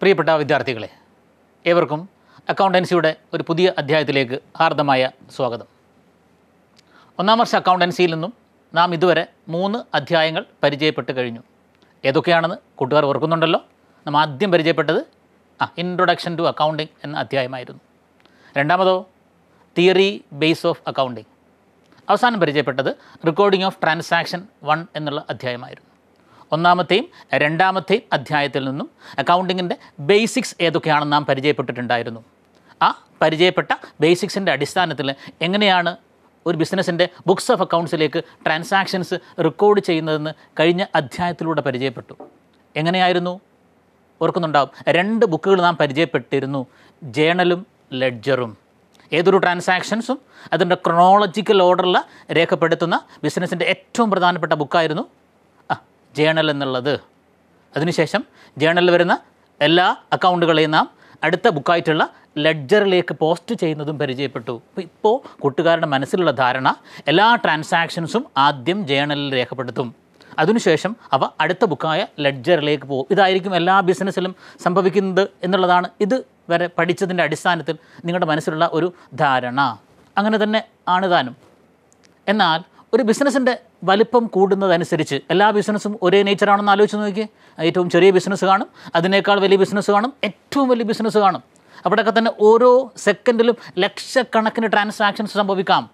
പ്രിയപ്പെട്ട വിദ്യാർത്ഥികളെ ഏവർക്കും അക്കൗണ്ടൻസിയുടെ ഒരു പുതിയ അധ്യായത്തിലേക്ക് ഹാർദമായ സ്വാഗതം ഒന്നാം വർഷ അക്കൗണ്ടൻസിയിൽ നിന്നും നാം ഇതുവരെ മൂന്ന് അധ്യായങ്ങൾ പരിചയപ്പെട്ട് കഴിഞ്ഞു ഏതൊക്കെയാണെന്ന് കൂട്ടുകാർ ഓർക്കുന്നുണ്ടല്ലോ നാം ആദ്യം പരിചയപ്പെട്ടത് ആ ഇൻട്രൊഡക്ഷൻ ടു അക്കൗണ്ടിങ് എന്ന അധ്യായമായിരുന്നു രണ്ടാമതോ തിയറി ബേസ് ഓഫ് അക്കൗണ്ടിങ് അവസാനം പരിചയപ്പെട്ടത് റെക്കോർഡിംഗ് ഓഫ് ട്രാൻസാക്ഷൻ വൺ എന്നുള്ള അധ്യായമായിരുന്നു ഒന്നാമത്തെയും രണ്ടാമത്തെയും അധ്യായത്തിൽ നിന്നും അക്കൗണ്ടിങ്ങിൻ്റെ ബേസിക്സ് ഏതൊക്കെയാണെന്ന് നാം പരിചയപ്പെട്ടിട്ടുണ്ടായിരുന്നു ആ പരിചയപ്പെട്ട ബേസിക്സിൻ്റെ അടിസ്ഥാനത്തിൽ എങ്ങനെയാണ് ഒരു ബിസിനസ്സിൻ്റെ ബുക്സ് ഓഫ് അക്കൗണ്ട്സിലേക്ക് ട്രാൻസാക്ഷൻസ് റെക്കോർഡ് ചെയ്യുന്നതെന്ന് കഴിഞ്ഞ അധ്യായത്തിലൂടെ പരിചയപ്പെട്ടു എങ്ങനെയായിരുന്നു ഓർക്കുന്നുണ്ടാവും രണ്ട് ബുക്കുകൾ നാം പരിചയപ്പെട്ടിരുന്നു ജേണലും ലെഡ്ജറും ഏതൊരു ട്രാൻസാക്ഷൻസും അതിൻ്റെ ക്രോണോളജിക്കൽ ഓർഡറിൽ രേഖപ്പെടുത്തുന്ന ബിസിനസ്സിൻ്റെ ഏറ്റവും പ്രധാനപ്പെട്ട ബുക്കായിരുന്നു ജേണൽ എന്നുള്ളത് അതിനുശേഷം ജേണലിൽ വരുന്ന എല്ലാ അക്കൗണ്ടുകളെയും നാം അടുത്ത ബുക്കായിട്ടുള്ള ലെഡ്ജറിലേക്ക് പോസ്റ്റ് ചെയ്യുന്നതും പരിചയപ്പെട്ടു അപ്പോൾ ഇപ്പോൾ കൂട്ടുകാരുടെ മനസ്സിലുള്ള ധാരണ എല്ലാ ട്രാൻസാക്ഷൻസും ആദ്യം ജേണലിൽ രേഖപ്പെടുത്തും അതിനുശേഷം അവ അടുത്ത ബുക്കായ ലെഡ്ജറിലേക്ക് പോകും ഇതായിരിക്കും എല്ലാ ബിസിനസ്സിലും സംഭവിക്കുന്നത് എന്നുള്ളതാണ് ഇത് വരെ പഠിച്ചതിൻ്റെ അടിസ്ഥാനത്തിൽ നിങ്ങളുടെ മനസ്സിലുള്ള ഒരു ധാരണ അങ്ങനെ തന്നെ ആണ് താനും എന്നാൽ ഒരു ബിസിനസ്സിൻ്റെ വലിപ്പം കൂടുന്നതനുസരിച്ച് എല്ലാ ബിസിനസ്സും ഒരേ നേച്ചറാണെന്ന് ആലോചിച്ച് നോക്കി ഏറ്റവും ചെറിയ ബിസിനസ് കാണും അതിനേക്കാൾ വലിയ ബിസിനസ് കാണും ഏറ്റവും വലിയ ബിസിനസ് കാണും അവിടെയൊക്കെ തന്നെ ഓരോ സെക്കൻഡിലും ലക്ഷക്കണക്കിന് ട്രാൻസാക്ഷൻസ് സംഭവിക്കാം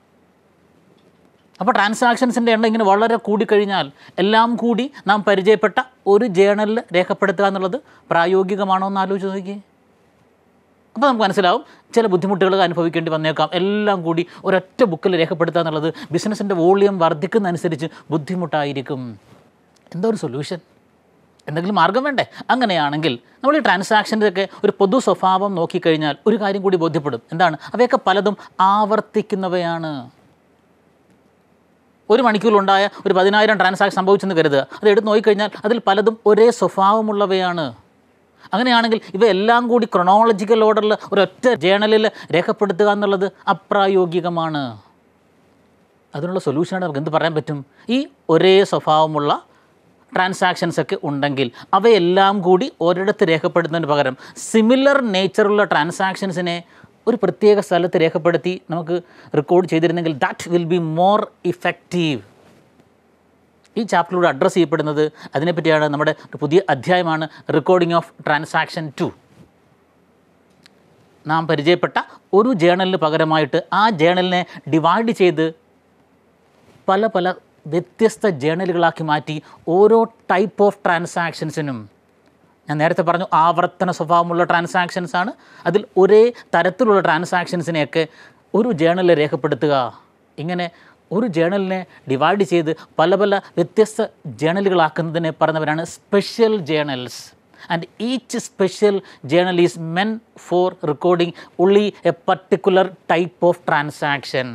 അപ്പോൾ ട്രാൻസാക്ഷൻസിൻ്റെ എണ്ണം ഇങ്ങനെ വളരെ കൂടിക്കഴിഞ്ഞാൽ എല്ലാം കൂടി നാം പരിചയപ്പെട്ട ഒരു ജേണലിൽ രേഖപ്പെടുത്തുക എന്നുള്ളത് പ്രായോഗികമാണോ എന്ന് ആലോചിച്ച് നോക്കിയേ അപ്പോൾ നമുക്ക് മനസ്സിലാവും ചില ബുദ്ധിമുട്ടുകൾ അനുഭവിക്കേണ്ടി വന്നേക്കാം എല്ലാം കൂടി ഒരൊറ്റ ബുക്കിൽ രേഖപ്പെടുത്തുക എന്നുള്ളത് ബിസിനസ്സിൻ്റെ വോളിയം വർദ്ധിക്കുന്നതനുസരിച്ച് ബുദ്ധിമുട്ടായിരിക്കും എന്തോ ഒരു സൊല്യൂഷൻ എന്തെങ്കിലും മാർഗം വേണ്ടേ അങ്ങനെയാണെങ്കിൽ നമ്മൾ ഈ ട്രാൻസാക്ഷൻ്റെയൊക്കെ ഒരു പൊതു സ്വഭാവം നോക്കിക്കഴിഞ്ഞാൽ ഒരു കാര്യം കൂടി ബോധ്യപ്പെടും എന്താണ് അവയൊക്കെ പലതും ആവർത്തിക്കുന്നവയാണ് ഒരു മണിക്കൂറിലുണ്ടായ ഒരു പതിനായിരം ട്രാൻസാക്ഷൻ സംഭവിച്ചെന്ന് കരുതുക അത് എടുത്ത് നോക്കിക്കഴിഞ്ഞാൽ അതിൽ പലതും ഒരേ സ്വഭാവമുള്ളവയാണ് അങ്ങനെയാണെങ്കിൽ ഇവയെല്ലാം കൂടി ക്രൊണോളജിക്കൽ ഓർഡറിൽ ഒരൊറ്റ ജേണലിൽ രേഖപ്പെടുത്തുക എന്നുള്ളത് അപ്രായോഗികമാണ് അതിനുള്ള സൊല്യൂഷനാണ് നമുക്ക് എന്ത് പറയാൻ പറ്റും ഈ ഒരേ സ്വഭാവമുള്ള ട്രാൻസാക്ഷൻസ് ഒക്കെ ഉണ്ടെങ്കിൽ അവയെല്ലാം കൂടി ഒരിടത്ത് രേഖപ്പെടുത്തുന്നതിന് പകരം സിമിലർ നേച്ചറുള്ള ട്രാൻസാക്ഷൻസിനെ ഒരു പ്രത്യേക സ്ഥലത്ത് രേഖപ്പെടുത്തി നമുക്ക് റെക്കോർഡ് ചെയ്തിരുന്നെങ്കിൽ that will be more effective ഈ ചാപ്റ്ററിലൂടെ അഡ്രസ്സ് ചെയ്യപ്പെടുന്നത് അതിനെപ്പറ്റിയാണ് നമ്മുടെ പുതിയ അധ്യായമാണ് റെക്കോർഡിംഗ് ഓഫ് ട്രാൻസാക്ഷൻ ടു നാം പരിചയപ്പെട്ട ഒരു ജേണലിന് പകരമായിട്ട് ആ ജേണലിനെ ഡിവൈഡ് ചെയ്ത് പല പല വ്യത്യസ്ത ജേണലുകളാക്കി മാറ്റി ഓരോ ടൈപ്പ് ഓഫ് ട്രാൻസാക്ഷൻസിനും ഞാൻ നേരത്തെ പറഞ്ഞു ആവർത്തന സ്വഭാവമുള്ള ട്രാൻസാക്ഷൻസ് ആണ് അതിൽ ഒരേ തരത്തിലുള്ള ട്രാൻസാക്ഷൻസിനെയൊക്കെ ഒരു ജേണലിൽ രേഖപ്പെടുത്തുക ഇങ്ങനെ ഒരു ജേണലിനെ ഡിവൈഡ് ചെയ്ത് പല പല വ്യത്യസ്ത ജേണലുകളാക്കുന്നതിനെ പറഞ്ഞവരാണ് special journals and each special journal is meant for recording only a particular type of transaction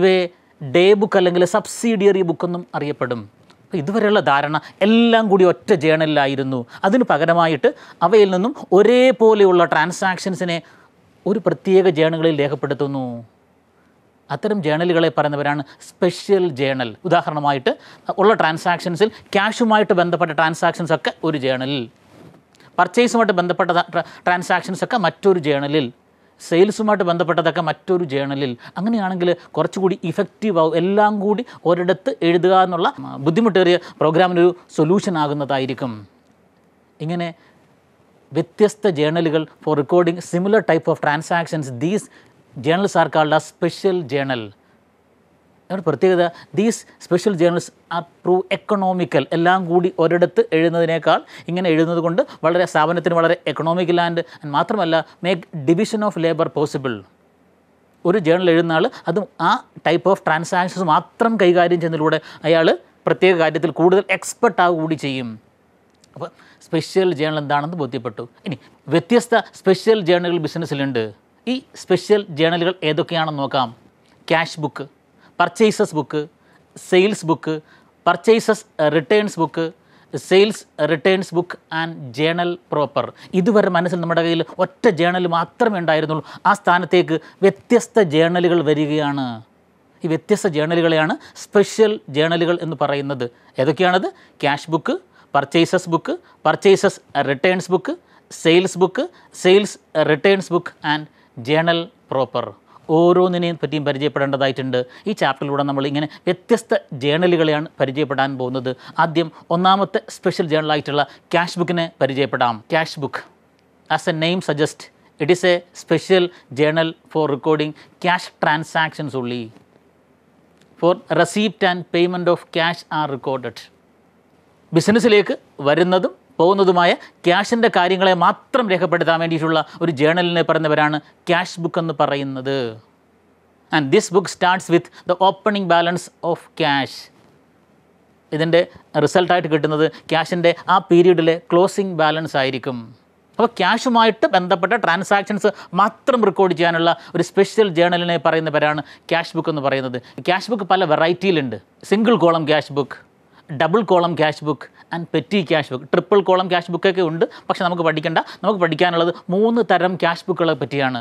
ഇവയെ ഡേ ബുക്ക് അല്ലെങ്കിൽ സബ്സിഡിയറി ബുക്കെന്നും അറിയപ്പെടും ഇതുവരെയുള്ള ധാരണ എല്ലാം കൂടി ഒറ്റ ജേണലിലായിരുന്നു അതിന് പകരമായിട്ട് അവയിൽ നിന്നും ഒരേപോലെയുള്ള ട്രാൻസാക്ഷൻസിനെ ഒരു പ്രത്യേക ജേണലുകളിൽ രേഖപ്പെടുത്തുന്നു അത്തരം ജേണലുകളെ പറയുന്നവരാണ് സ്പെഷ്യൽ ജേണൽ ഉദാഹരണമായിട്ട് ഉള്ള ട്രാൻസാക്ഷൻസിൽ ക്യാഷുമായിട്ട് ബന്ധപ്പെട്ട ട്രാൻസാക്ഷൻസ് ഒക്കെ ഒരു ജേണലിൽ പർച്ചേസുമായിട്ട് ബന്ധപ്പെട്ട ട്രാൻസാക്ഷൻസ് ഒക്കെ മറ്റൊരു ജേണലിൽ സെയിൽസുമായിട്ട് ബന്ധപ്പെട്ടതൊക്കെ മറ്റൊരു ജേണലിൽ അങ്ങനെയാണെങ്കിൽ കുറച്ചുകൂടി ഇഫക്റ്റീവ് ആവും എല്ലാം കൂടി ഒരിടത്ത് എഴുതുക എന്നുള്ള ബുദ്ധിമുട്ടേറിയ പ്രോഗ്രാമിനൊരു സൊല്യൂഷൻ ആകുന്നതായിരിക്കും ഇങ്ങനെ വ്യത്യസ്ത ജേണലുകൾ for recording similar type of transactions these journal are special journal special പ്രത്യേകത ദീസ് സ്പെഷ്യൽ ജേണൽസ് ആർ പ്രൂ എക്കണോമിക്കൽ എല്ലാം കൂടി ഒരിടത്ത് എഴുതുന്നതിനേക്കാൾ ഇങ്ങനെ എഴുതുന്നത് കൊണ്ട് വളരെ സ്ഥാപനത്തിന് വളരെ എക്കണോമിക്കൽ ആൻഡ് മാത്രമല്ല make division of labour possible ഒരു ജേണൽ എഴുതുന്ന ആൾ അത് ആ ടൈപ്പ് ഓഫ് ട്രാൻസാക്ഷൻസ് മാത്രം കൈകാര്യം ചെയ്യുന്നതിലൂടെ അയാൾ പ്രത്യേക കാര്യത്തിൽ കൂടുതൽ എക്സ്പെർട്ട് ആവുകൂടി ചെയ്യും അപ്പോൾ സ്പെഷ്യൽ ജേണൽ എന്താണെന്ന് ബോധ്യപ്പെട്ടു ഇനി വ്യത്യസ്ത സ്പെഷ്യൽ ജേണലുകൾ ബിസിനസ്സിലുണ്ട് ഈ സ്പെഷ്യൽ ജേണലുകൾ ഏതൊക്കെയാണെന്ന് നോക്കാം cash book purchases book sales book purchases returns book sales returns book and journal proper ഇതുവരെ മനസ്സിൽ നമ്മുടെ കയ്യിൽ ഒറ്റ ജേണൽ മാത്രമേ ഉണ്ടായിരുന്നുള്ളൂ ആ സ്ഥാനത്തേക്ക് വ്യത്യസ്ത ജേണലുകൾ വരികയാണ് ഈ വ്യത്യസ്ത ജേണലുകളെയാണ് സ്പെഷ്യൽ ജേണലുകൾ എന്ന് പറയുന്നത് ഏതൊക്കെയാണത് cash book purchases book purchases returns book sales book sales returns book and journal proper ഓരോന്നിനെയും പറ്റിയും പരിചയപ്പെടേണ്ടതായിട്ടുണ്ട് ഈ ചാപ്റ്ററിലൂടെ നമ്മൾ ഇങ്ങനെ വ്യത്യസ്ത ജേണലുകളെയാണ് പരിചയപ്പെടാൻ പോകുന്നത് ആദ്യം ഒന്നാമത്തെ സ്പെഷ്യൽ ജേണലായിട്ടുള്ള ക്യാഷ് ബുക്കിനെ പരിചയപ്പെടാം cash book as a name suggest it is a special journal for recording cash transactions only for receipt and payment of cash are recorded ബിസിനസ്സിലേക്ക് വരുന്നതും പോകുന്നതുമായ ക്യാഷിൻ്റെ കാര്യങ്ങളെ മാത്രം രേഖപ്പെടുത്താൻ വേണ്ടിയിട്ടുള്ള ഒരു ജേണലിനെ പറയുന്നവരാണ് ക്യാഷ് ബുക്ക് എന്ന് പറയുന്നത് and this book starts with the opening balance of cash ഇതിൻ്റെ റിസൾട്ടായിട്ട് കിട്ടുന്നത് ക്യാഷിൻ്റെ ആ പീരീഡിലെ ക്ലോസിംഗ് ബാലൻസ് ആയിരിക്കും അപ്പോൾ ക്യാഷുമായിട്ട് ബന്ധപ്പെട്ട ട്രാൻസാക്ഷൻസ് മാത്രം റെക്കോർഡ് ചെയ്യാനുള്ള ഒരു സ്പെഷ്യൽ ജേണലിനെ പറയുന്നവരാണ് ക്യാഷ് ബുക്ക് എന്ന് പറയുന്നത് ക്യാഷ് ബുക്ക് പല വെറൈറ്റിയിലുണ്ട് single column cash book double column cash book and petty cash book triple column cash ബുക്കൊക്കെ ഉണ്ട് പക്ഷേ നമുക്ക് പഠിക്കേണ്ട നമുക്ക് പഠിക്കാനുള്ളത് മൂന്ന് തരം ക്യാഷ് ബുക്കുകളെ പറ്റിയാണ്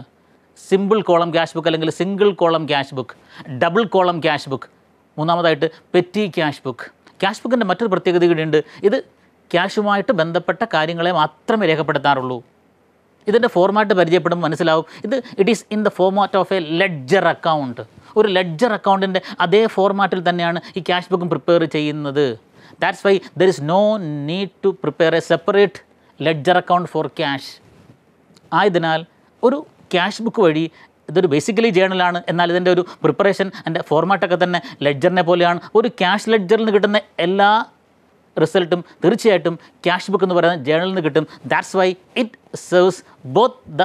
സിമ്പിൾ കോളം ക്യാഷ് ബുക്ക് അല്ലെങ്കിൽ single column cash book double column cash book മൂന്നാമതായിട്ട് പെറ്റി ക്യാഷ് ബുക്ക് ക്യാഷ് ബുക്കിൻ്റെ മറ്റൊരു പ്രത്യേകത കൂടിയുണ്ട് ഇത് ക്യാഷുമായിട്ട് ബന്ധപ്പെട്ട കാര്യങ്ങളെ മാത്രമേ രേഖപ്പെടുത്താറുള്ളൂ ഇതിൻ്റെ ഫോർമാറ്റ് പരിചയപ്പെടും മനസ്സിലാവും ഇത് it is in the format of a ledger account ഒരു ലെഡ്ജർ അക്കൗണ്ടിൻ്റെ അതേ ഫോർമാറ്റിൽ തന്നെയാണ് ഈ ക്യാഷ് ബുക്കും പ്രിപ്പയർ ചെയ്യുന്നത് that's why there is no need to prepare a separate ledger account for cash ആയതിനാൽ ഒരു ക്യാഷ് ബുക്ക് വഴി ഇതൊരു ബേസിക്കലി ജേണലാണ് എന്നാൽ ഇതിൻ്റെ ഒരു പ്രിപ്പറേഷൻ എൻ്റെ ഫോർമാറ്റൊക്കെ തന്നെ ലെഡ്ജറിനെ പോലെയാണ് ഒരു ക്യാഷ് ലെഡ്ജറിൽ നിന്ന് കിട്ടുന്ന എല്ലാ റിസൾട്ടും തീർച്ചയായിട്ടും ക്യാഷ് ബുക്ക് എന്ന് പറയുന്ന ജേണലിൽ നിന്ന് കിട്ടും that's why it serves both the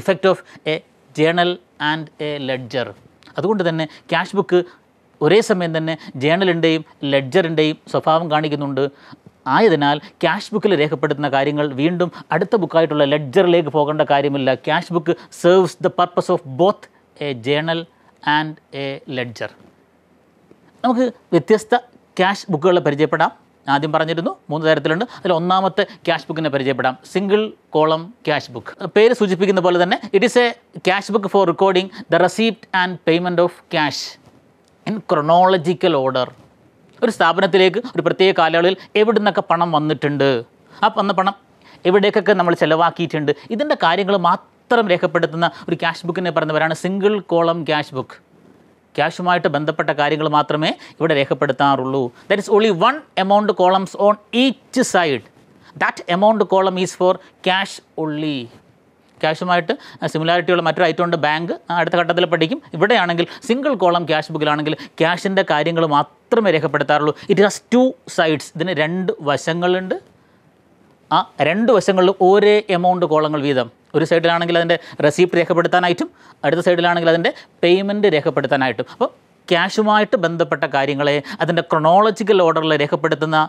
effect of a journal and a ledger അതുകൊണ്ട് തന്നെ ക്യാഷ് ബുക്ക് ഒരേ സമയം തന്നെ ജേണലിൻ്റെയും ലെഡ്ജറിൻ്റെയും സ്വഭാവം കാണിക്കുന്നുണ്ട് ആയതിനാൽ ക്യാഷ് ബുക്കിൽ രേഖപ്പെടുത്തുന്ന കാര്യങ്ങൾ വീണ്ടും അടുത്ത ബുക്കായിട്ടുള്ള ലെഡ്ജറിലേക്ക് പോകേണ്ട കാര്യമില്ല cash book serves the purpose of both a journal and a ledger നമുക്ക് വ്യത്യസ്ത ക്യാഷ് ബുക്കുകളെ പരിചയപ്പെടാം ആദ്യം പറഞ്ഞിരുന്നു മൂന്ന് തരത്തിലുണ്ട് അതിൽ ഒന്നാമത്തെ ക്യാഷ് ബുക്കിനെ പരിചയപ്പെടാം സിംഗിൾ കോളം ക്യാഷ് ബുക്ക് പേര് സൂചിപ്പിക്കുന്ന പോലെ തന്നെ it is a cash book for recording the receipt and payment of cash in chronological order ഒരു സ്ഥാപനത്തിലേക്ക് ഒരു പ്രത്യേക കാലയളവിൽ എവിടെ നിന്നൊക്കെ പണം വന്നിട്ടുണ്ട് ആ വന്ന പണം എവിടേക്കൊക്കെ നമ്മൾ ചിലവാക്കിയിട്ടുണ്ട് ഇതിൻ്റെ കാര്യങ്ങൾ മാത്രം രേഖപ്പെടുത്തുന്ന ഒരു ക്യാഷ് ബുക്കിനെ പറയുന്നവരാണ് സിംഗിൾ കോളം ക്യാഷ് ബുക്ക് ക്യാഷുമായിട്ട് ബന്ധപ്പെട്ട കാര്യങ്ങൾ മാത്രമേ ഇവിടെ രേഖപ്പെടുത്താറുള്ളൂ that is only one amount columns on each side that amount column is for cash only ക്യാഷുമായിട്ട് സിമിലാരിറ്റിയുള്ള മറ്റൊരു ഐറ്റം ഉണ്ട് ബാങ്ക് അടുത്ത ഘട്ടത്തിൽ പഠിക്കും ഇവിടെയാണെങ്കിൽ സിംഗിൾ കോളം ക്യാഷ് ബുക്കിലാണെങ്കിൽ ക്യാഷിൻ്റെ കാര്യങ്ങൾ മാത്രമേ രേഖപ്പെടുത്താറുള്ളൂ ഇറ്റ് ഹാസ് ടു സൈഡ്സ് ഇതിന് രണ്ട് വശങ്ങളുണ്ട് ആ രണ്ട് വശങ്ങളിലും ഒരേ എമൗണ്ട് കോളങ്ങൾ വീതം ഒരു സൈഡിലാണെങ്കിൽ അതിൻ്റെ റെസീപ്റ്റ് രേഖപ്പെടുത്താനായിട്ടും അടുത്ത സൈഡിലാണെങ്കിൽ അതിൻ്റെ പേയ്മെൻറ്റ് രേഖപ്പെടുത്താനായിട്ടും അപ്പോൾ ക്യാഷുമായിട്ട് ബന്ധപ്പെട്ട കാര്യങ്ങളെ അതിൻ്റെ ക്രൊണോളജിക്കൽ ഓർഡറിൽ രേഖപ്പെടുത്തുന്ന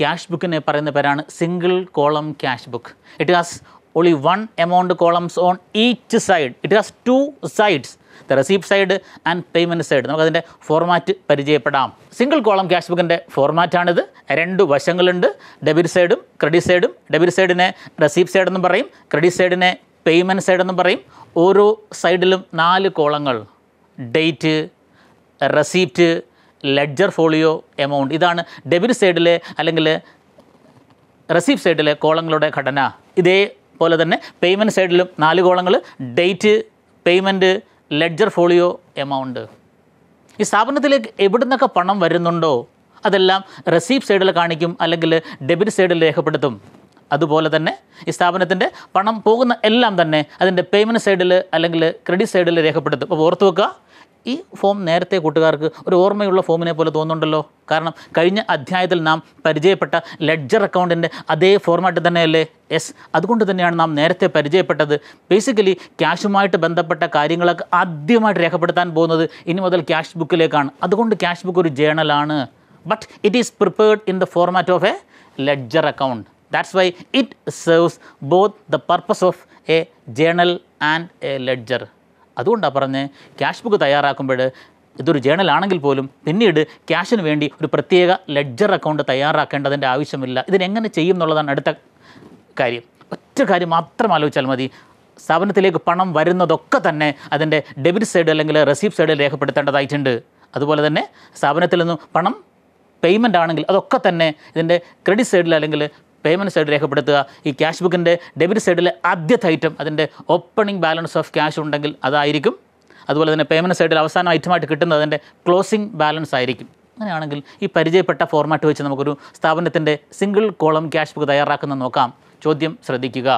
ക്യാഷ് ബുക്കിനെ പറയുന്ന പേരാണ് single column cash book it has only one amount columns on each side it has two sides the receipt side and payment side നമുക്കതിൻ്റെ ഫോർമാറ്റ് പരിചയപ്പെടാം സിംഗിൾ കോളം ക്യാഷ് ബുക്കിൻ്റെ ഫോർമാറ്റാണിത് രണ്ട് വശങ്ങളുണ്ട് ഡെബിറ്റ് സൈഡും ക്രെഡിറ്റ് സൈഡും ഡെബിറ്റ് സൈഡിനെ റെസീപ്റ്റ് സൈഡ് എന്നും പറയും ക്രെഡിറ്റ് സൈഡിനെ പേയ്മെൻറ്റ് സൈഡ് എന്നും പറയും ഓരോ സൈഡിലും നാല് കോളങ്ങൾ date receipt ledger folio amount ഇതാണ് ഡെബിറ്റ് സൈഡിലെ അല്ലെങ്കിൽ റെസീപ്റ്റ് സൈഡിലെ കോളങ്ങളുടെ ഘടന ഇതേപോലെ തന്നെ പേയ്മെൻറ്റ് സൈഡിലും നാല് കോളങ്ങൾ date payment ledger folio amount ഈ സ്ഥാപനത്തിലേക്ക് എവിടുന്നൊക്കെ പണം വരുന്നുണ്ടോ അതെല്ലാം റെസീപ്റ്റ് സൈഡിൽ കാണിക്കും അല്ലെങ്കിൽ ഡെബിറ്റ് സൈഡിൽ രേഖപ്പെടുത്തും അതുപോലെ തന്നെ ഈ സ്ഥാപനത്തിൻ്റെ പണം പോകുന്ന എല്ലാം തന്നെ അതിൻ്റെ പേയ്മെൻറ്റ് സൈഡിൽ അല്ലെങ്കിൽ ക്രെഡിറ്റ് സൈഡിൽ രേഖപ്പെടുത്തും അപ്പോൾ ഓർത്ത് വെക്കുക ഈ ഫോം നേരത്തെ കൂട്ടുകാർക്ക് ഒരു ഓർമ്മയുള്ള ഫോമിനെ പോലെ തോന്നുന്നുണ്ടല്ലോ കാരണം കഴിഞ്ഞ അധ്യായത്തിൽ നാം പരിചയപ്പെട്ട ലെഡ്ജർ അക്കൗണ്ടിൻ്റെ അതേ ഫോർമാറ്റ് തന്നെയല്ലേ എസ് അതുകൊണ്ട് തന്നെയാണ് നാം നേരത്തെ പരിചയപ്പെട്ടത് ബേസിക്കലി ക്യാഷുമായിട്ട് ബന്ധപ്പെട്ട കാര്യങ്ങളൊക്കെ ആദ്യമായിട്ട് രേഖപ്പെടുത്താൻ പോകുന്നത് ഇനി മുതൽ ക്യാഷ് ബുക്കിലേക്കാണ് അതുകൊണ്ട് ക്യാഷ് ബുക്ക് ഒരു ജേണലാണ് but it is prepared in the format of a ledger account that's why it serves both the purpose of a journal and a ledger അതുകൊണ്ടാണ് പറഞ്ഞത് ക്യാഷ് ബുക്ക് തയ്യാറാക്കുമ്പോൾ ഇതൊരു ആണെങ്കിൽ പോലും പിന്നീട് ക്യാഷിന് വേണ്ടി ഒരു പ്രത്യേക ലെഡ്ജർ അക്കൗണ്ട് തയ്യാറാക്കേണ്ടതിൻ്റെ ആവശ്യമില്ല ഇതിനെങ്ങനെ ചെയ്യും എന്നുള്ളതാണ് അടുത്ത കാര്യം ഒറ്റ കാര്യം മാത്രം ആലോചിച്ചാൽ മതി സ്ഥാപനത്തിലേക്ക് പണം വരുന്നതൊക്കെ തന്നെ അതിൻ്റെ ഡെബിറ്റ് സൈഡ് അല്ലെങ്കിൽ റെസീപ്റ്റ് സൈഡിൽ രേഖപ്പെടുത്തേണ്ടതായിട്ടുണ്ട് അതുപോലെ തന്നെ സ്ഥാപനത്തിൽ നിന്നും പണം പേയ്മെൻ്റ് ആണെങ്കിൽ അതൊക്കെ തന്നെ ഇതിൻ്റെ ക്രെഡിറ്റ് സൈഡിൽ അല്ലെങ്കിൽ പേയ്മെൻറ്റ് സൈഡ് രേഖപ്പെടുത്തുക ഈ ക്യാഷ് ബുക്കിൻ്റെ ഡെബിറ്റ് സൈഡിലെ ആദ്യത്തെ ഐറ്റം അതിൻ്റെ ഓപ്പണിംഗ് ബാലൻസ് ഓഫ് ക്യാഷ് ഉണ്ടെങ്കിൽ അതായിരിക്കും അതുപോലെ തന്നെ പേയ്മെൻറ്റ് സൈഡിൽ അവസാന ഐറ്റമായിട്ട് കിട്ടുന്നത് അതിൻ്റെ ക്ലോസിംഗ് ബാലൻസ് ആയിരിക്കും അങ്ങനെയാണെങ്കിൽ ഈ പരിചയപ്പെട്ട ഫോർമാറ്റ് വെച്ച് നമുക്കൊരു സ്ഥാപനത്തിൻ്റെ സിംഗിൾ കോളം ക്യാഷ് ബുക്ക് തയ്യാറാക്കുന്ന നോക്കാം ചോദ്യം ശ്രദ്ധിക്കുക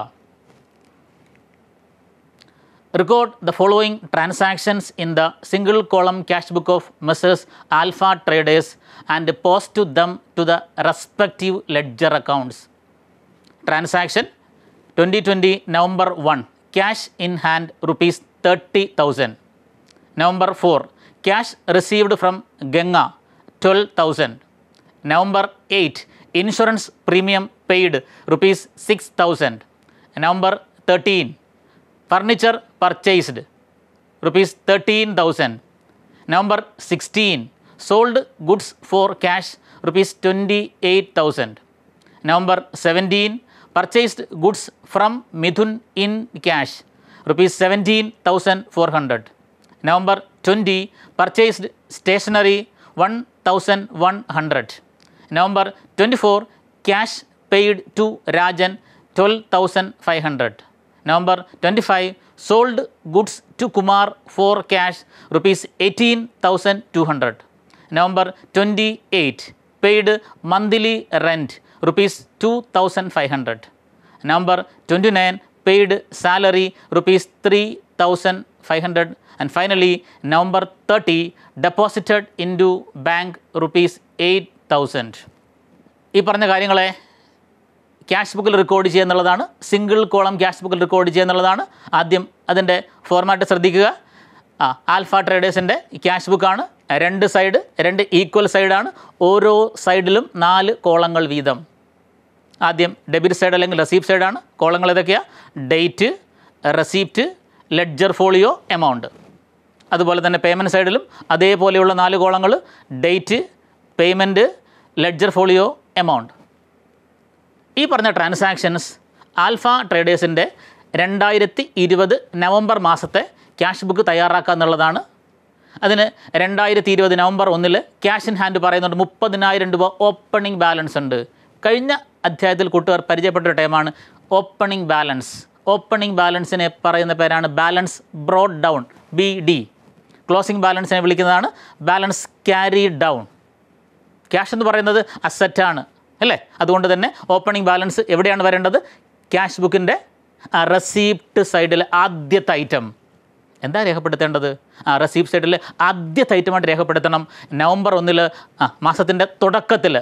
record the following transactions in the single column cash book of messrs Alpha Traders and post to them to the respective ledger accounts transaction 2020 November 1 cash in hand rupees 30,000. November 4 cash received from Ganga 12,000. November 8 insurance premium paid rupees 6,000. November 13 furniture purchased rupees 13,000. Number 16 sold goods for cash rupees 28,000. Number 17 purchased goods from Mithun in cash, rupees 17,400. November 20, purchased stationery 1,100. November 24, cash paid to Rajan 12,500. November 25, sold goods to Kumar for cash rupees 18,200. November 28, paid monthly rent rupees 2500. Number 29 paid salary rupees 3500 and finally number 30 deposited into bank rupees 8000. ഈ പറഞ്ഞ കാര്യങ്ങളെ cash ബുക്കിൽ record ചെയ്യുക single column cash ബുക്കിൽ record ചെയ്യുക ആദ്യം അതിൻ്റെ format ശ്രദ്ധിക്കുക ആൽഫ ട്രേഡേഴ്സിൻ്റെ ക്യാഷ് ബുക്കാണ് രണ്ട് സൈഡ് രണ്ട് ഈക്വൽ സൈഡാണ് ഓരോ സൈഡിലും നാല് കോളങ്ങൾ വീതം ആദ്യം ഡെബിറ്റ് സൈഡ് അല്ലെങ്കിൽ റെസീപ്റ്റ് സൈഡാണ് കോളങ്ങൾ ഏതൊക്കെയാണ് date receipt ledger folio amount അതുപോലെ തന്നെ പേയ്മെൻറ്റ് സൈഡിലും അതേപോലെയുള്ള നാല് കോളങ്ങൾ date payment ledger folio amount ഈ പറഞ്ഞ ട്രാൻസാക്ഷൻസ് ആൽഫ ട്രേഡേഴ്സിൻ്റെ രണ്ടായിരത്തി ഇരുപത് നവംബർ മാസത്തെ ക്യാഷ് ബുക്ക് തയ്യാറാക്കുക എന്നുള്ളതാണ് അതിന് രണ്ടായിരത്തി ഇരുപത് നവംബർ ഒന്നിൽ ക്യാഷ് ഇൻ ഹാൻഡ് പറയുന്നുണ്ട് മുപ്പതിനായിരം രൂപ ഓപ്പണിംഗ് ബാലൻസ് ഉണ്ട് കഴിഞ്ഞ അധ്യായത്തിൽ കൂട്ടുകാർ പരിചയപ്പെട്ട ടൈമാണ് ഓപ്പണിംഗ് ബാലൻസ് ഓപ്പണിംഗ് ബാലൻസിനെ പറയുന്ന പേരാണ് balance brought down b d closing ബാലൻസിനെ വിളിക്കുന്നതാണ് ബാലൻസ് ക്യാരി ഡൗൺ ക്യാഷ് എന്ന് പറയുന്നത് അസറ്റാണ് അല്ലേ അതുകൊണ്ട് തന്നെ ഓപ്പണിംഗ് ബാലൻസ് എവിടെയാണ് വരേണ്ടത് ക്യാഷ് ബുക്കിൻ്റെ റെസീപ്റ്റ് സൈഡിലെ ആദ്യത്തെ ഐറ്റം എന്താ രേഖപ്പെടുത്തേണ്ടത് ആ റെസീപ്റ്റ് സൈറ്റിൽ ആദ്യത്തെ ഐറ്റമായിട്ട് രേഖപ്പെടുത്തണം നവംബർ ഒന്നിൽ ആ മാസത്തിൻ്റെ തുടക്കത്തിൽ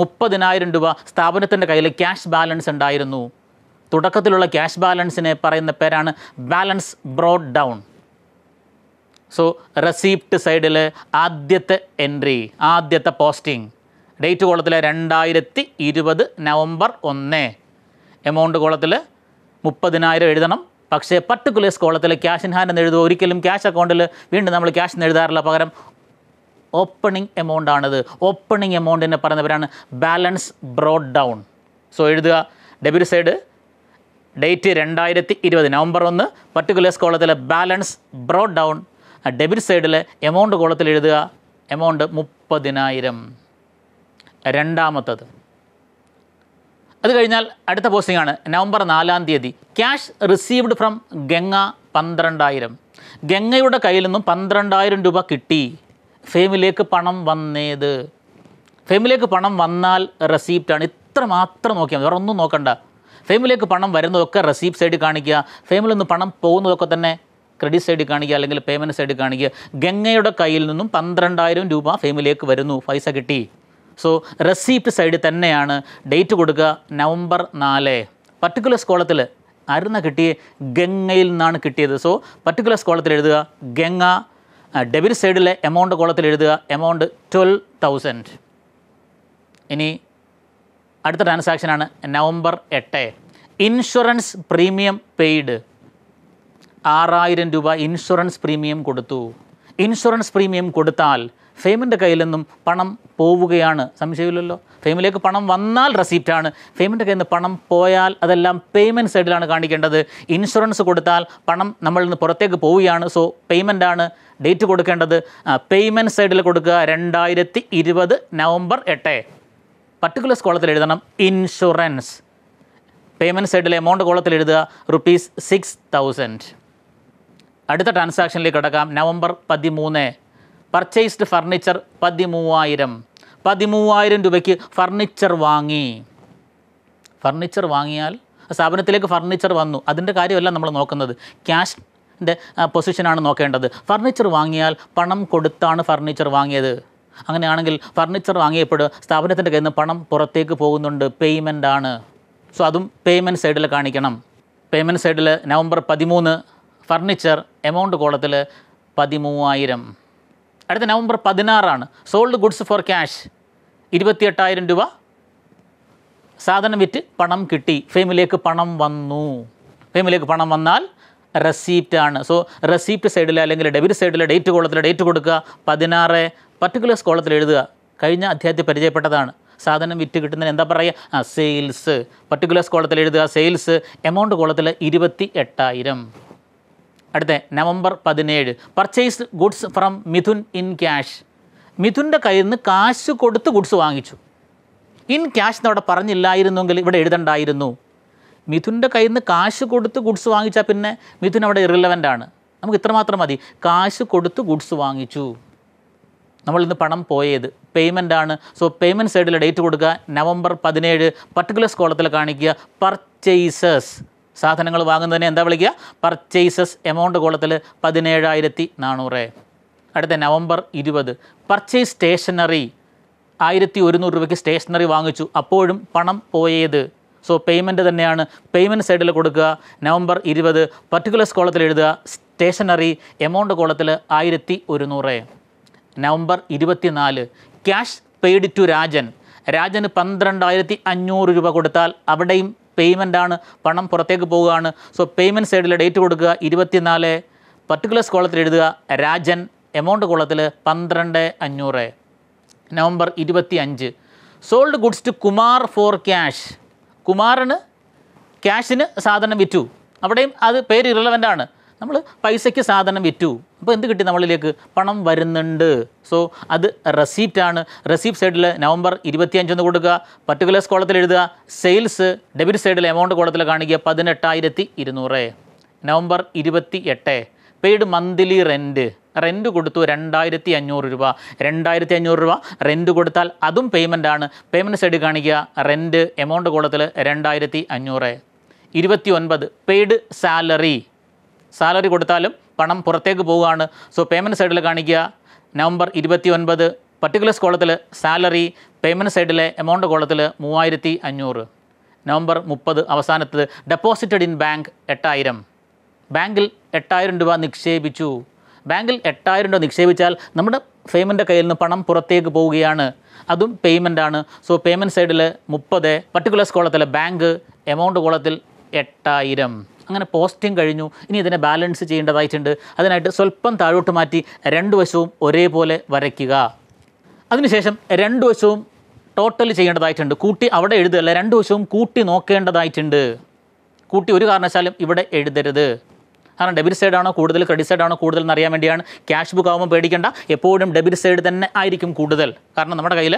മുപ്പതിനായിരം രൂപ സ്ഥാപനത്തിൻ്റെ കയ്യിൽ ക്യാഷ് ബാലൻസ് ഉണ്ടായിരുന്നു തുടക്കത്തിലുള്ള ക്യാഷ് ബാലൻസിനെ പറയുന്ന പേരാണ് balance brought down so receipt സൈഡിൽ ആദ്യത്തെ എൻട്രി ആദ്യത്തെ പോസ്റ്റിംഗ് ഡേറ്റ് കോളത്തിൽ രണ്ടായിരത്തി ഇരുപത് നവംബർ ഒന്ന് എമൗണ്ട് കോളത്തിൽ മുപ്പതിനായിരം എഴുതണം പക്ഷേ പർട്ടിക്കുലേഴ്സ് കോളത്തിൽ ക്യാഷ് ഇൻ ഹാൻഡ് എന്ന് എഴുതുക ഒരിക്കലും ക്യാഷ് അക്കൗണ്ടിൽ വീണ്ടും നമ്മൾ ക്യാഷ് എഴുതാറില്ല പകരം ഓപ്പണിംഗ് എമൗണ്ട് ആണത് ഓപ്പണിംഗ് എമൗണ്ട് എന്നെ പറയുന്നവരാണ് ബാലൻസ് ബ്രോഡ് ഡൗൺ സോ എഴുതുക ഡെബിറ്റ് സൈഡ് ഡേറ്റ് രണ്ടായിരത്തി ഇരുപത് നവംബർ ഒന്ന് പർട്ടിക്കുലേഴ്സ് കോളത്തിലെ ബാലൻസ് ബ്രോഡ് ഡൗൺ ഡെബിറ്റ് സൈഡിലെ എമൗണ്ട് കോളത്തിൽ എഴുതുക എമൗണ്ട് മുപ്പതിനായിരം രണ്ടാമത്തത് അത് കഴിഞ്ഞാൽ അടുത്ത പോസ്റ്റിംഗ് ആണ് നവംബർ നാലാം തീയതി ക്യാഷ് റിസീവ്ഡ് ഫ്രം ഗംഗ പന്ത്രണ്ടായിരം ഗംഗയുടെ കയ്യിൽ നിന്നും പന്ത്രണ്ടായിരം രൂപ കിട്ടി ഫേമിലേക്ക് പണം വന്നേത് ഫേമിലേക്ക് പണം വന്നാൽ റെസീപ്റ്റാണ് ഇത്ര മാത്രം നോക്കിയാൽ മതി ഒന്നും നോക്കണ്ട ഫേമിലേക്ക് പണം വരുന്നതൊക്കെ റെസീപ്റ്റ് സൈഡിൽ കാണിക്കുക ഫേമിലിൽ നിന്ന് പണം പോകുന്നതൊക്കെ തന്നെ ക്രെഡിറ്റ് സൈഡിൽ കാണിക്കുക അല്ലെങ്കിൽ പേയ്മെൻറ്റ് സൈഡിൽ കാണിക്കുക ഗംഗയുടെ കയ്യിൽ നിന്നും പന്ത്രണ്ടായിരം രൂപ ഫേമിലേക്ക് വരുന്നു പൈസ കിട്ടി സോ റെസീപ്റ്റ് സൈഡിൽ തന്നെയാണ് ഡേറ്റ് കൊടുക്കുക നവംബർ നാല് പർട്ടിക്കുലർ സ്കോളത്തിൽ അരുന്ന കിട്ടിയ ഗംഗയിൽ നിന്നാണ് കിട്ടിയത് സോ പർട്ടിക്കുലർ സ്കോളത്തിൽ എഴുതുക ഗംഗ ഡെബിറ്റ് സൈഡിലെ എമൗണ്ട് കോളത്തിൽ എഴുതുക എമൗണ്ട് ട്വൽവ് തൗസൻഡ് ഇനി അടുത്ത ട്രാൻസാക്ഷനാണ് നവംബർ എട്ട് ഇൻഷുറൻസ് പ്രീമിയം പെയ്ഡ് ആറായിരം രൂപ ഇൻഷുറൻസ് പ്രീമിയം കൊടുത്തു ഇൻഷുറൻസ് പ്രീമിയം കൊടുത്താൽ ഫെയിമിൻ്റെ കയ്യിൽ നിന്നും പണം പോവുകയാണ് സംശയമില്ലല്ലോ ഫെയിമിലേക്ക് പണം വന്നാൽ റെസീപ്റ്റാണ് ഫെയിമിൻ്റെ കയ്യിൽ നിന്ന് പണം പോയാൽ അതെല്ലാം പേയ്മെൻറ്റ് സൈഡിലാണ് കാണിക്കേണ്ടത് ഇൻഷുറൻസ് കൊടുത്താൽ പണം നമ്മളിൽ നിന്ന് പുറത്തേക്ക് പോവുകയാണ് സോ ആണ് ഡേറ്റ് കൊടുക്കേണ്ടത് പേയ്മെൻറ്റ് സൈഡിൽ കൊടുക്കുക രണ്ടായിരത്തി ഇരുപത് നവംബർ എട്ട് പർട്ടിക്കുലർ കോളത്തിൽ എഴുതണം ഇൻഷുറൻസ് പേയ്മെൻറ്റ് സൈഡിലെ എമൗണ്ട് കോളത്തിൽ എഴുതുക റുപ്പീസ് സിക്സ് തൗസൻഡ് അടുത്ത ട്രാൻസാക്ഷനിലേക്ക് കിടക്കാം നവംബർ പതിമൂന്ന് പർച്ചേസ്ഡ് ഫർണിച്ചർ പതിമൂവായിരം പതിമൂവായിരം രൂപയ്ക്ക് ഫർണിച്ചർ വാങ്ങി ഫർണിച്ചർ വാങ്ങിയാൽ സ്ഥാപനത്തിലേക്ക് ഫർണിച്ചർ വന്നു അതിൻ്റെ കാര്യമല്ല നമ്മൾ നോക്കുന്നത് ൻ്റെ പൊസിഷനാണ് നോക്കേണ്ടത് ഫർണിച്ചർ വാങ്ങിയാൽ പണം കൊടുത്താണ് ഫർണിച്ചർ വാങ്ങിയത് അങ്ങനെയാണെങ്കിൽ ഫർണിച്ചർ വാങ്ങിയപ്പോൾ സ്ഥാപനത്തിൻ്റെ കയ്യിൽ നിന്ന് പണം പുറത്തേക്ക് പോകുന്നുണ്ട് പേയ്മെൻ്റ് ആണ് സോ അതും പേയ്മെൻറ്റ് സൈഡിൽ കാണിക്കണം പേയ്മെൻറ്റ് സൈഡിൽ നവംബർ പതിമൂന്ന് ഫർണിച്ചർ എമൗണ്ട് കോളത്തിൽ പതിമൂവായിരം അടുത്ത നവംബർ പതിനാറാണ് സോൾഡ് ഗുഡ്സ് ഫോർ ക്യാഷ് ഇരുപത്തിയെട്ടായിരം രൂപ സാധനം വിറ്റ് പണം കിട്ടി ഫേമിലേക്ക് പണം വന്നു ഫേമിലേക്ക് പണം വന്നാൽ റെസീപ്റ്റ് ആണ് സോ റെസീപ്റ്റ് സൈഡിൽ അല്ലെങ്കിൽ ഡെബിറ്റ് സൈഡിൽ ഡേറ്റ് കോളത്തിൽ ഡേറ്റ് കൊടുക്കുക പതിനാറ് പർട്ടിക്കുലേഴ്സ് കോളത്തിൽ എഴുതുക കഴിഞ്ഞ അധ്യായത്തിൽ പരിചയപ്പെട്ടതാണ് സാധനം വിറ്റ് കിട്ടുന്നതിന് എന്താ പറയുക ആ സെയിൽസ് പർട്ടിക്കുലേഴ്സ് കോളത്തിൽ എഴുതുക സെയിൽസ് എമൗണ്ട് കോളത്തിൽ ഇരുപത്തി എട്ടായിരം അടുത്ത നവംബർ പതിനേഴ് purchase goods from Mithun in cash മിഥുൻ്റെ കയ്യിൽ നിന്ന് കാശ് കൊടുത്ത് ഗുഡ്സ് വാങ്ങിച്ചു ഇൻ ക്യാഷ് എന്നവിടെ പറഞ്ഞില്ലായിരുന്നെങ്കിൽ ഇവിടെ എഴുതണ്ടായിരുന്നു മിഥുൻ്റെ കയ്യിൽ നിന്ന് കാശ് കൊടുത്ത് ഗുഡ്സ് വാങ്ങിച്ചാൽ പിന്നെ മിഥുൻ അവിടെ ഇറിലവൻ്റ് ആണ് നമുക്ക് ഇത്രമാത്രം മതി കാശ് കൊടുത്ത് ഗുഡ്സ് വാങ്ങിച്ചു നമ്മൾ ഇന്ന് പണം പോയത് പേയ്മെൻ്റ് ആണ് സോ പേയ്മെൻറ്റ് സൈഡിൽ ഡേറ്റ് കൊടുക്കുക നവംബർ പതിനേഴ് പർട്ടിക്കുലർ കോളത്തിൽ കാണിക്കുക പർച്ചേസേഴ്സ് സാധനങ്ങൾ വാങ്ങുന്നതിന് എന്താ വിളിക്കുക പർച്ചേസസ് എമൗണ്ട് കോളത്തിൽ പതിനേഴായിരത്തി നാനൂറ് അടുത്ത നവംബർ ഇരുപത് പർച്ചേസ് സ്റ്റേഷനറി ആയിരത്തി ഒരുന്നൂറ് രൂപയ്ക്ക് സ്റ്റേഷനറി വാങ്ങിച്ചു അപ്പോഴും പണം പോയത് സോ പേയ്മെൻറ്റ് തന്നെയാണ് പേയ്മെൻറ്റ് സൈഡിൽ കൊടുക്കുക നവംബർ ഇരുപത് പർട്ടിക്കുലേഴ്സ് കോളത്തിൽ എഴുതുക സ്റ്റേഷനറി എമൗണ്ട് കോളത്തിൽ ആയിരത്തി ഒരുന്നൂറ് നവംബർ നാല് ക്യാഷ് പെയ്ഡ് ടു രാജൻ രാജന് പന്ത്രണ്ടായിരത്തി അഞ്ഞൂറ് രൂപ കൊടുത്താൽ അവിടെയും പേയ്മെൻ്റ് ആണ് പണം പുറത്തേക്ക് പോവുകയാണ് സോ പേയ്മെൻറ്റ് സൈഡിൽ ഡേറ്റ് കൊടുക്കുക ഇരുപത്തിനാല് പർട്ടിക്കുലേഴ്സ് കോളത്തിൽ എഴുതുക രാജൻ എമൗണ്ട് കോളത്തിൽ പന്ത്രണ്ട് അഞ്ഞൂറ് നവംബർ ഇരുപത്തി അഞ്ച് sold goods to Kumar for cash കുമാറിന് ക്യാഷിന് സാധനം വിറ്റു അവിടെയും അത് പേര് ഇറലവൻ്റ് ആണ് നമ്മൾ പൈസയ്ക്ക് സാധനം വിറ്റു അപ്പോൾ എന്ത് കിട്ടി നമ്മളിലേക്ക് പണം വരുന്നുണ്ട് സോ അത് റെസീപ്റ്റാണ് റെസീപ്റ്റ് സൈഡിൽ നവംബർ ഇരുപത്തിയഞ്ചെന്ന് കൊടുക്കുക പർട്ടിക്കുലേഴ്സ് കോളത്തിൽ എഴുതുക സെയിൽസ് ഡെബിറ്റ് സൈഡിൽ എമൗണ്ട് കോളത്തിൽ കാണിക്കുക പതിനെട്ടായിരത്തി ഇരുന്നൂറ് നവംബർ ഇരുപത്തി എട്ട് പെയ്ഡ് മന്ത്ലി റെൻറ്റ് റെൻ്റ് കൊടുത്തു രണ്ടായിരത്തി അഞ്ഞൂറ് രൂപ രണ്ടായിരത്തി അഞ്ഞൂറ് രൂപ റെൻറ്റ് കൊടുത്താൽ അതും പേയ്മെൻ്റ് ആണ് പേയ്മെൻറ്റ് സൈഡ് കാണിക്കുക റെൻറ്റ് എമൗണ്ട് കോളത്തിൽ രണ്ടായിരത്തി അഞ്ഞൂറ് ഇരുപത്തി ഒൻപത് പെയ്ഡ് സാലറി സാലറി കൊടുത്താലും പണം പുറത്തേക്ക് പോവുകയാണ് സോ പേയ്മെൻറ്റ് സൈഡിൽ കാണിക്കുക നവംബർ ഇരുപത്തി ഒൻപത് പർട്ടിക്കുലർ കോളത്തിൽ സാലറി പേയ്മെൻറ്റ് സൈഡിലെ എമൗണ്ട് കോളത്തിൽ മൂവായിരത്തി അഞ്ഞൂറ് നവംബർ മുപ്പത് അവസാനത്തത് ഡെപ്പോസിറ്റഡ് ഇൻ ബാങ്ക് എട്ടായിരം ബാങ്കിൽ എട്ടായിരം രൂപ നിക്ഷേപിച്ചു ബാങ്കിൽ എട്ടായിരം രൂപ നിക്ഷേപിച്ചാൽ നമ്മുടെ പേയ്മെൻ്റെ കയ്യിൽ നിന്ന് പണം പുറത്തേക്ക് പോവുകയാണ് അതും ആണ് സോ പേയ്മെൻറ്റ് സൈഡിൽ മുപ്പത് പർട്ടിക്കുലർ കോളത്തിൽ ബാങ്ക് എമൗണ്ട് കോളത്തിൽ എട്ടായിരം അങ്ങനെ പോസ്റ്റിംഗ് കഴിഞ്ഞു ഇനി ഇതിനെ ബാലൻസ് ചെയ്യേണ്ടതായിട്ടുണ്ട് അതിനായിട്ട് സ്വല്പം താഴോട്ട് മാറ്റി രണ്ട് വശവും ഒരേപോലെ വരയ്ക്കുക അതിനുശേഷം രണ്ട് വശവും ടോട്ടൽ ചെയ്യേണ്ടതായിട്ടുണ്ട് കൂട്ടി അവിടെ എഴുതുകയല്ല രണ്ട് വശവും കൂട്ടി നോക്കേണ്ടതായിട്ടുണ്ട് കൂട്ടി ഒരു കാരണവശാലും ഇവിടെ എഴുതരുത് കാരണം ഡെബിറ്റ് സൈഡ് ആണോ കൂടുതൽ ക്രെഡിറ്റ് സൈഡ് ആണോ കൂടുതൽ എന്ന് അറിയാൻ വേണ്ടിയാണ് ക്യാഷ് ബുക്ക് ആകുമ്പോൾ പേടിക്കേണ്ട എപ്പോഴും ഡെബിറ്റ് സൈഡ് തന്നെ ആയിരിക്കും കൂടുതൽ കാരണം നമ്മുടെ കയ്യിൽ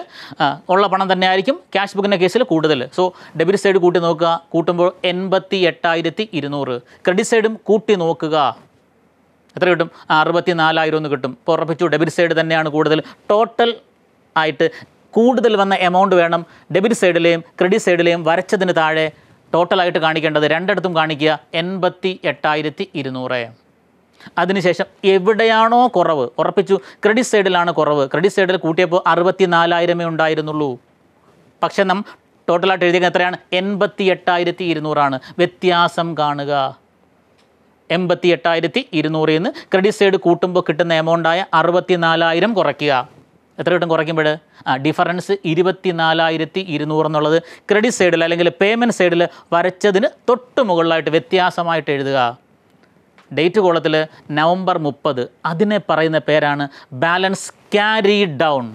ഉള്ള പണം തന്നെ ആയിരിക്കും ക്യാഷ് ബുക്കിൻ്റെ കേസിൽ കൂടുതൽ സോ ഡെബിറ്റ് സൈഡ് കൂട്ടി നോക്കുക കൂട്ടുമ്പോൾ എൺപത്തി എട്ടായിരത്തി ഇരുന്നൂറ് ക്രെഡിറ്റ് സൈഡും കൂട്ടി നോക്കുക എത്ര കിട്ടും അറുപത്തി നാലായിരം ഒന്ന് കിട്ടും ഇപ്പോൾ ഉറപ്പിച്ചു ഡെബിറ്റ് സൈഡ് തന്നെയാണ് കൂടുതൽ ടോട്ടൽ ആയിട്ട് കൂടുതൽ വന്ന എമൗണ്ട് വേണം ഡെബിറ്റ് സൈഡിലെയും ക്രെഡിറ്റ് സൈഡിലെയും വരച്ചതിന് താഴെ ടോട്ടലായിട്ട് കാണിക്കേണ്ടത് രണ്ടിടത്തും കാണിക്കുക എൺപത്തി എട്ടായിരത്തി ഇരുന്നൂറ് അതിനുശേഷം എവിടെയാണോ കുറവ് ഉറപ്പിച്ചു ക്രെഡിറ്റ് സൈഡിലാണ് കുറവ് ക്രെഡിറ്റ് സൈഡിൽ കൂട്ടിയപ്പോൾ അറുപത്തി നാലായിരമേ ഉണ്ടായിരുന്നുള്ളൂ പക്ഷേ നം ടോട്ടലായിട്ട് എഴുതിയത് എത്രയാണ് എൺപത്തി എട്ടായിരത്തി ഇരുന്നൂറാണ് വ്യത്യാസം കാണുക എൺപത്തി എട്ടായിരത്തി ഇരുന്നൂറിൽ നിന്ന് ക്രെഡിറ്റ് സൈഡ് കൂട്ടുമ്പോൾ കിട്ടുന്ന എമൗണ്ടായ അറുപത്തി നാലായിരം കുറയ്ക്കുക എത്ര കിട്ടും കുറയ്ക്കുമ്പോൾ ആ ഡിഫറൻസ് ഇരുപത്തി നാലായിരത്തി ഇരുന്നൂറ് എന്നുള്ളത് ക്രെഡിറ്റ് സൈഡിൽ അല്ലെങ്കിൽ പേയ്മെൻറ്റ് സൈഡിൽ വരച്ചതിന് തൊട്ട് മുകളിലായിട്ട് വ്യത്യാസമായിട്ട് എഴുതുക ഡേറ്റ് കോളത്തിൽ നവംബർ മുപ്പത് അതിനെ പറയുന്ന പേരാണ് ബാലൻസ് ക്യാരി ഡൗൺ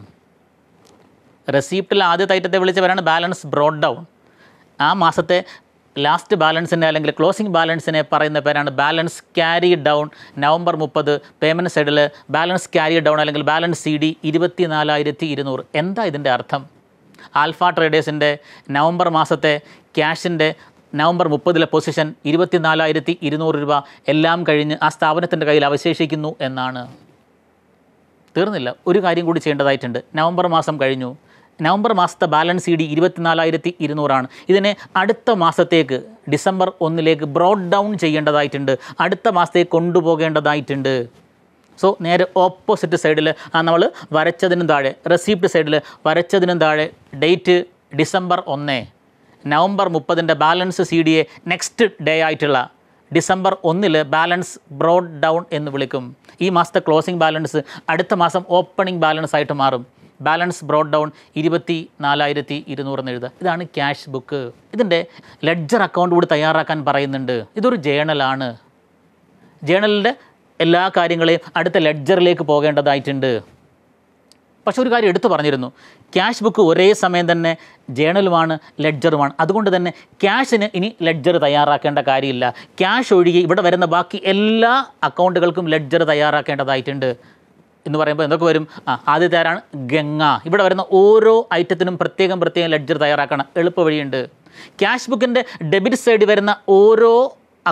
റെസീപ്റ്റിൽ ആദ്യത്തെ ഐറ്റത്തെ വിളിച്ച പേരാണ് ബാലൻസ് ബ്രോഡ് ഡൗൺ ആ മാസത്തെ ലാസ്റ്റ് ബാലൻസിനെ അല്ലെങ്കിൽ ക്ലോസിംഗ് ബാലൻസിനെ പറയുന്ന പേരാണ് ബാലൻസ് ക്യാരി ഡൗൺ നവംബർ മുപ്പത് പേയ്മെൻറ്റ് സൈഡിൽ ബാലൻസ് ക്യാരി ഡൗൺ അല്ലെങ്കിൽ ബാലൻസ് സി ഡി ഇരുപത്തി നാലായിരത്തി ഇരുന്നൂറ് എന്താ ഇതിൻ്റെ അർത്ഥം ആൽഫ ട്രേഡേഴ്സിൻ്റെ നവംബർ മാസത്തെ ക്യാഷിൻ്റെ നവംബർ മുപ്പതിലെ പൊസിഷൻ നാലായിരത്തി ഇരുന്നൂറ് രൂപ എല്ലാം കഴിഞ്ഞ് ആ സ്ഥാപനത്തിൻ്റെ കയ്യിൽ അവശേഷിക്കുന്നു എന്നാണ് തീർന്നില്ല ഒരു കാര്യം കൂടി ചെയ്യേണ്ടതായിട്ടുണ്ട് നവംബർ മാസം കഴിഞ്ഞു നവംബർ മാസത്തെ ബാലൻസ് ഇ ഡി ഇരുപത്തിനാലായിരത്തി ഇരുന്നൂറാണ് ഇതിനെ അടുത്ത മാസത്തേക്ക് ഡിസംബർ ഒന്നിലേക്ക് ബ്രോഡ് ഡൗൺ ചെയ്യേണ്ടതായിട്ടുണ്ട് അടുത്ത മാസത്തേക്ക് കൊണ്ടുപോകേണ്ടതായിട്ടുണ്ട് സോ നേരെ ഓപ്പോസിറ്റ് സൈഡിൽ ആ നമ്മൾ വരച്ചതിനും താഴെ റെസീപ്റ്റ് സൈഡിൽ വരച്ചതിനും താഴെ ഡേറ്റ് ഡിസംബർ ഒന്ന് നവംബർ മുപ്പതിൻ്റെ balance c d a next day ആയിട്ടുള്ള ഡിസംബർ ഒന്നിൽ ബാലൻസ് ബ്രോഡ് ഡൗൺ എന്ന് വിളിക്കും ഈ മാസത്തെ ക്ലോസിംഗ് ബാലൻസ് അടുത്ത മാസം ഓപ്പണിംഗ് ബാലൻസ് ആയിട്ട് മാറും ബാലൻസ് ബ്രോഡ് ഡൗൺ ഇരുപത്തി നാലായിരത്തി ഇരുന്നൂറ് എന്ന് എഴുതുക ഇതാണ് ക്യാഷ് ബുക്ക് ഇതിൻ്റെ ലെഡ്ജർ അക്കൗണ്ട് കൂടി തയ്യാറാക്കാൻ പറയുന്നുണ്ട് ഇതൊരു ജേണലാണ് ജേണലിൻ്റെ എല്ലാ കാര്യങ്ങളെയും അടുത്ത ലെഡ്ജറിലേക്ക് പോകേണ്ടതായിട്ടുണ്ട് പക്ഷെ ഒരു കാര്യം എടുത്തു പറഞ്ഞിരുന്നു ക്യാഷ് ബുക്ക് ഒരേ സമയം തന്നെ ജേണലുമാണ് ലെഡ്ജറുമാണ് അതുകൊണ്ട് തന്നെ ക്യാഷിന് ഇനി ലെഡ്ജർ തയ്യാറാക്കേണ്ട കാര്യമില്ല ക്യാഷ് ഒഴികെ ഇവിടെ വരുന്ന ബാക്കി എല്ലാ അക്കൗണ്ടുകൾക്കും ലെഡ്ജർ തയ്യാറാക്കേണ്ടതായിട്ടുണ്ട് എന്ന് പറയുമ്പോൾ എന്തൊക്കെ വരും ആ ആദ്യത്തേരാണ് ഗംഗ ഇവിടെ വരുന്ന ഓരോ ഐറ്റത്തിനും പ്രത്യേകം പ്രത്യേകം ലെഡ്ജർ തയ്യാറാക്കണം എളുപ്പ വഴിയുണ്ട് ക്യാഷ് ബുക്കിൻ്റെ ഡെബിറ്റ് സൈഡിൽ വരുന്ന ഓരോ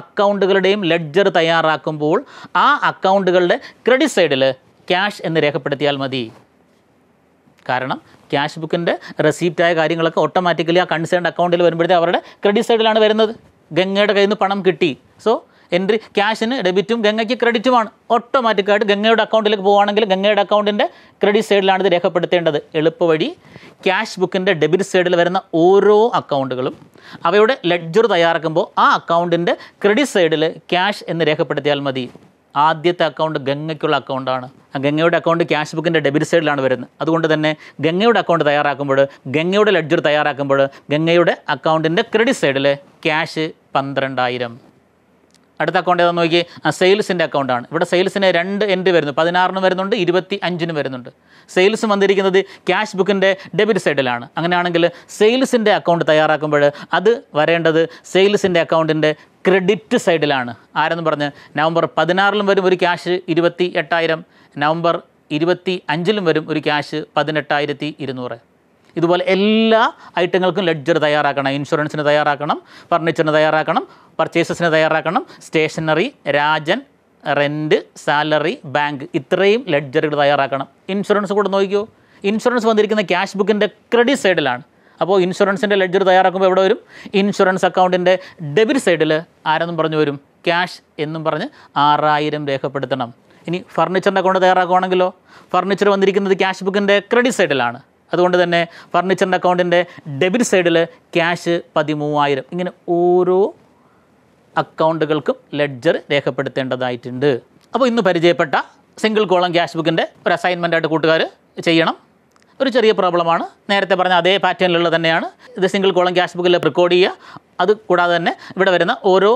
അക്കൗണ്ടുകളുടെയും ലെഡ്ജർ തയ്യാറാക്കുമ്പോൾ ആ അക്കൗണ്ടുകളുടെ ക്രെഡിറ്റ് സൈഡിൽ ക്യാഷ് എന്ന് രേഖപ്പെടുത്തിയാൽ മതി കാരണം ക്യാഷ് ബുക്കിൻ്റെ റെസീപ്റ്റായ കാര്യങ്ങളൊക്കെ ഓട്ടോമാറ്റിക്കലി ആ കൺസേൺഡ് അക്കൗണ്ടിൽ വരുമ്പോഴത്തേ അവരുടെ ക്രെഡിറ്റ് സൈഡിലാണ് വരുന്നത് ഗംഗയുടെ കയ്യിൽ നിന്ന് പണം കിട്ടി സോ എൻട്രി ക്യാഷിന് ഡെബിറ്റും ഗംഗയ്ക്ക് ക്രെഡിറ്റുമാണ് ഓട്ടോമാറ്റിക്കായിട്ട് ഗംഗയുടെ അക്കൗണ്ടിലേക്ക് പോവുകയാണെങ്കിൽ ഗംഗയുടെ അക്കൗണ്ടിൻ്റെ ക്രെഡിറ്റ് സൈഡിലാണ് ഇത് രേഖപ്പെടുത്തേണ്ടത് എളുപ്പവഴി ക്യാഷ് ബുക്കിൻ്റെ ഡെബിറ്റ് സൈഡിൽ വരുന്ന ഓരോ അക്കൗണ്ടുകളും അവയുടെ ലെഡ്ജർ തയ്യാറാക്കുമ്പോൾ ആ അക്കൗണ്ടിൻ്റെ ക്രെഡിറ്റ് സൈഡിൽ ക്യാഷ് എന്ന് രേഖപ്പെടുത്തിയാൽ മതി ആദ്യത്തെ അക്കൗണ്ട് ഗംഗയ്ക്കുള്ള അക്കൗണ്ടാണ് ഗംഗയുടെ അക്കൗണ്ട് ക്യാഷ് ബുക്കിൻ്റെ ഡെബിറ്റ് സൈഡിലാണ് വരുന്നത് അതുകൊണ്ട് തന്നെ ഗംഗയുടെ അക്കൗണ്ട് തയ്യാറാക്കുമ്പോൾ ഗംഗയുടെ ലഡ്ജർ തയ്യാറാക്കുമ്പോൾ ഗംഗയുടെ അക്കൗണ്ടിൻ്റെ ക്രെഡിറ്റ് സൈഡിൽ ക്യാഷ് പന്ത്രണ്ടായിരം അടുത്ത അക്കൗണ്ട് ഏതാണെന്ന് നോക്കി സെയിൽസിൻ്റെ അക്കൗണ്ടാണ് ഇവിടെ സെയിൽസിന് രണ്ട് എൻട്രി വരുന്നു പതിനാറിനും വരുന്നുണ്ട് ഇരുപത്തി അഞ്ചിനും വരുന്നുണ്ട് സെയിൽസ് വന്നിരിക്കുന്നത് ക്യാഷ് ബുക്കിൻ്റെ ഡെബിറ്റ് സൈഡിലാണ് അങ്ങനെയാണെങ്കിൽ സെയിൽസിൻ്റെ അക്കൗണ്ട് തയ്യാറാക്കുമ്പോൾ അത് വരേണ്ടത് സെയിൽസിൻ്റെ അക്കൗണ്ടിൻ്റെ ക്രെഡിറ്റ് സൈഡിലാണ് ആരെന്ന് പറഞ്ഞ് നവംബർ പതിനാറിലും വരും ഒരു ക്യാഷ് ഇരുപത്തി എട്ടായിരം നവംബർ ഇരുപത്തി അഞ്ചിലും വരും ഒരു ക്യാഷ് പതിനെട്ടായിരത്തി ഇരുന്നൂറ് ഇതുപോലെ എല്ലാ ഐറ്റങ്ങൾക്കും ലെഡ്ജർ തയ്യാറാക്കണം ഇൻഷുറൻസിന് തയ്യാറാക്കണം ഫർണിച്ചറിന് തയ്യാറാക്കണം പർച്ചേസസിന് തയ്യാറാക്കണം stationery Rajan rent salary bank ഇത്രയും ലെഡ്ജറുകൾ തയ്യാറാക്കണം ഇൻഷുറൻസ് കൂടെ നോക്കിയോ ഇൻഷുറൻസ് വന്നിരിക്കുന്ന ക്യാഷ് ബുക്കിൻ്റെ ക്രെഡിറ്റ് സൈഡിലാണ് അപ്പോൾ ഇൻഷുറൻസിൻ്റെ ലെഡ്ജർ തയ്യാറാക്കുമ്പോൾ എവിടെ വരും ഇൻഷുറൻസ് അക്കൗണ്ടിൻ്റെ ഡെബിറ്റ് സൈഡിൽ ആരെന്നും പറഞ്ഞു വരും ക്യാഷ് എന്നും പറഞ്ഞ് ആറായിരം രേഖപ്പെടുത്തണം ഇനി ഫർണിച്ചറിൻ്റെ അക്കൗണ്ട് തയ്യാറാക്കുകയാണെങ്കിലോ ഫർണിച്ചർ വന്നിരിക്കുന്നത് ക്യാഷ് ബുക്കിൻ്റെ ക്രെഡിറ്റ് സൈഡിലാണ് അതുകൊണ്ട് തന്നെ ഫർണിച്ചറിൻ്റെ അക്കൗണ്ടിൻ്റെ ഡെബിറ്റ് സൈഡിൽ ക്യാഷ് പതിമൂവായിരം ഇങ്ങനെ ഓരോ അക്കൗണ്ടുകൾക്കും ലെഡ്ജർ രേഖപ്പെടുത്തേണ്ടതായിട്ടുണ്ട് അപ്പോൾ ഇന്ന് പരിചയപ്പെട്ട സിംഗിൾ കോളം ക്യാഷ് ബുക്കിൻ്റെ ഒരു അസൈൻമെൻ്റ് ആയിട്ട് കൂട്ടുകാർ ചെയ്യണം ഒരു ചെറിയ പ്രോബ്ലമാണ് നേരത്തെ പറഞ്ഞ അതേ പാറ്റേണിലുള്ള തന്നെയാണ് ഇത് സിംഗിൾ കോളം ക്യാഷ് ബുക്കിൽ റെക്കോർഡ് ചെയ്യുക അത് കൂടാതെ തന്നെ ഇവിടെ വരുന്ന ഓരോ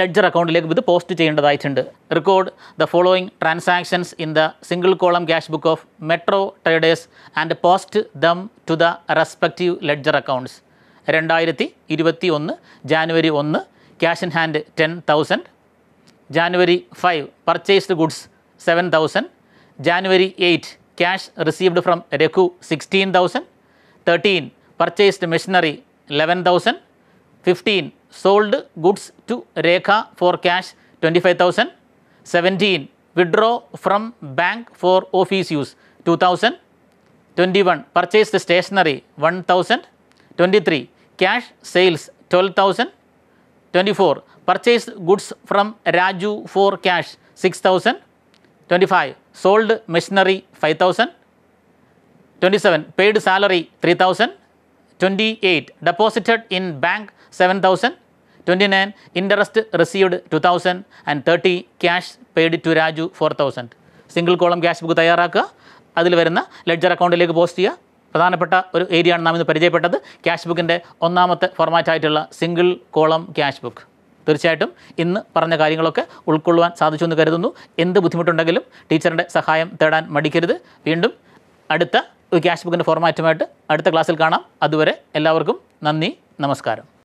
ലെഡ്ജർ അക്കൗണ്ടിലേക്ക് ഇത് പോസ്റ്റ് ചെയ്യേണ്ടതായിട്ടുണ്ട് record the following transactions in the single column cash book of Metro Traders and post them to the respective ledger accounts രണ്ടായിരത്തി ഇരുപത്തി ഒന്ന് ജാനുവരി ഒന്ന് cash in hand 10,000, January 5 purchased goods 7,000, January 8 cash received from Reku 16,000, 13 purchased machinery 11,000, 15 sold goods to Rekha for cash 25,000, 17 withdraw from bank for office use 2000, 21 purchased stationery 1000, 23 cash sales 12,000, twenty four purchase goods from Raju for cash six thousand twenty five sold machinery five thousand twenty seven paid salary three thousand twenty eight deposited in bank seven thousand twenty nine interest received two thousand and thirty cash paid to Raju four thousand single column cash book തയ്യാറാക്കുക അതിൽ വരുന്ന ledger അക്കൗണ്ടിലേക്ക് post ചെയ്യുക പ്രധാനപ്പെട്ട ഒരു ഏരിയയാണ് നാം ഇന്ന് പരിചയപ്പെട്ടത് ക്യാഷ് ബുക്കിൻ്റെ ഒന്നാമത്തെ ഫോർമാറ്റായിട്ടുള്ള സിംഗിൾ കോളം ക്യാഷ് ബുക്ക് തീർച്ചയായിട്ടും ഇന്ന് പറഞ്ഞ കാര്യങ്ങളൊക്കെ ഉൾക്കൊള്ളുവാൻ സാധിച്ചു എന്ന് കരുതുന്നു എന്ത് ബുദ്ധിമുട്ടുണ്ടെങ്കിലും ടീച്ചറിൻ്റെ സഹായം തേടാൻ മടിക്കരുത് വീണ്ടും അടുത്ത ഒരു ക്യാഷ് ബുക്കിൻ്റെ ഫോർമാറ്റുമായിട്ട് അടുത്ത ക്ലാസ്സിൽ കാണാം അതുവരെ എല്ലാവർക്കും നന്ദി നമസ്കാരം